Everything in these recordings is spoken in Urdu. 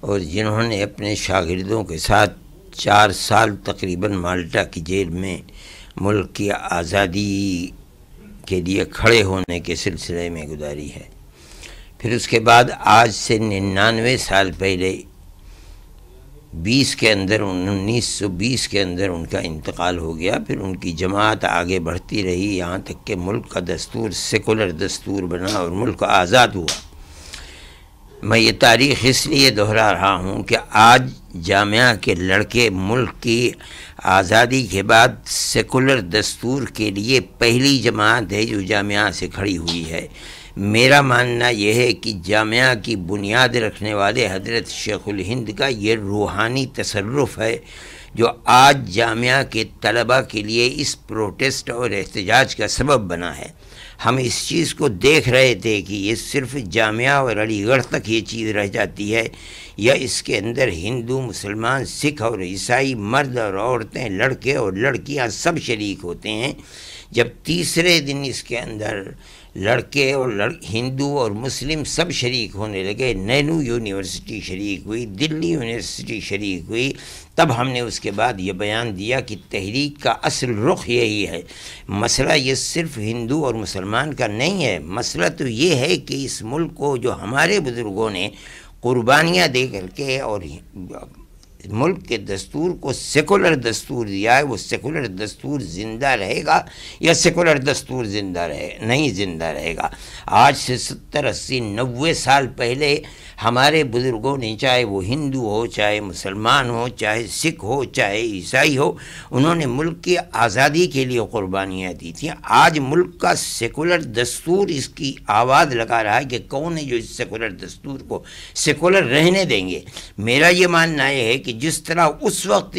اور جنہوں نے اپنے شاگردوں کے ساتھ چار سال تقریباً مالٹا کی جیل میں ملک کی آزادی کے لیے کھڑے ہونے کے سلسلے میں گزاری ہے پھر اس کے بعد آج سے ننانوے سال پہلے بیس کے اندر انیس سو بیس کے اندر ان کا انتقال ہو گیا پھر ان کی جماعت آگے بڑھتی رہی یہاں تک کہ ملک کا دستور سیکولر دستور بنا اور ملک آزاد ہوا میں یہ تاریخ اس لیے دہرا رہا ہوں کہ آج جامعہ کے لڑکے ملک کی آزادی کے بعد سیکولر دستور کے لیے پہلی جماعت ہے جو جامعہ سے کھڑی ہوئی ہے میرا ماننا یہ ہے کہ جامعہ کی بنیاد رکھنے والے حضرت شیخ الہند کا یہ روحانی تصرف ہے جو آج جامعہ کے طلباء کے لیے اس پروٹیسٹ اور احتجاج کا سبب بنا ہے ہم اس چیز کو دیکھ رہے تھے کہ یہ صرف جامعہ اور علی گڑھ تک یہ چیز رہ جاتی ہے یا اس کے اندر ہندو مسلمان سکھ اور عیسائی مرد اور عورتیں لڑکے اور لڑکیاں سب شریک ہوتے ہیں جب تیسرے دن اس کے اندر لڑکے اور لڑ ہندو اور مسلم سب شریک ہونے لگے نینو یونیورسٹی شریک ہوئی دلی یونیورسٹی شریک ہوئی تب ہم نے اس کے بعد یہ بیان دیا کہ تحریک کا اصل رخ یہی ہے مسئلہ یہ صرف ہندو اور مسلمان کا نہیں ہے مسئلہ تو یہ ہے کہ اس ملک کو جو ہمارے بزرگوں نے قربانیاں دے کر کے اور ملک کے دستور کو سیکولر دستور دیا ہے وہ سیکولر دستور زندہ رہے گا یا سیکولر دستور زندہ رہے نہیں زندہ رہے گا آج سے ستر اسی نوے سال پہلے ہمارے بزرگوں نے چاہے وہ ہندو ہو چاہے مسلمان ہو چاہے سکھ ہو چاہے عیسائی ہو انہوں نے ملک کی آزادی کے لیے قربانیاں دی تھیں آج ملک کا سیکولر دستور اس کی آواز لگا رہا ہے کہ کون ہے جو اس سیکولر دستور کو سیکولر رہنے دیں گے میرا یہ ماننا یہ ہے کہ کہ جس طرح اس وقت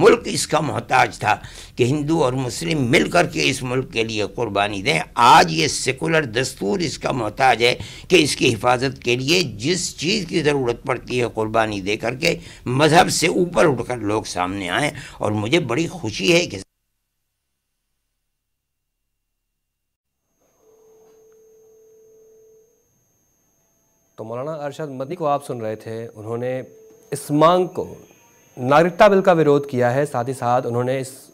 ملک اس کا محتاج تھا کہ ہندو اور مسلم مل کر کے اس ملک کے لیے قربانی دیں آج یہ سیکولر دستور اس کا محتاج ہے کہ اس کی حفاظت کے لیے جس چیز کی ضرورت پڑتی ہے قربانی دے کر کے مذہب سے اوپر اٹھ کر لوگ سامنے آئیں اور مجھے بڑی خوشی ہے کہ تو مولانا ارشد مدنی کو آپ سن رہے تھے انہوں نے اس مانگ کو ناگرکتا بل کا ویروت کیا ہے ساتھ ہی ساتھ انہوں نے اس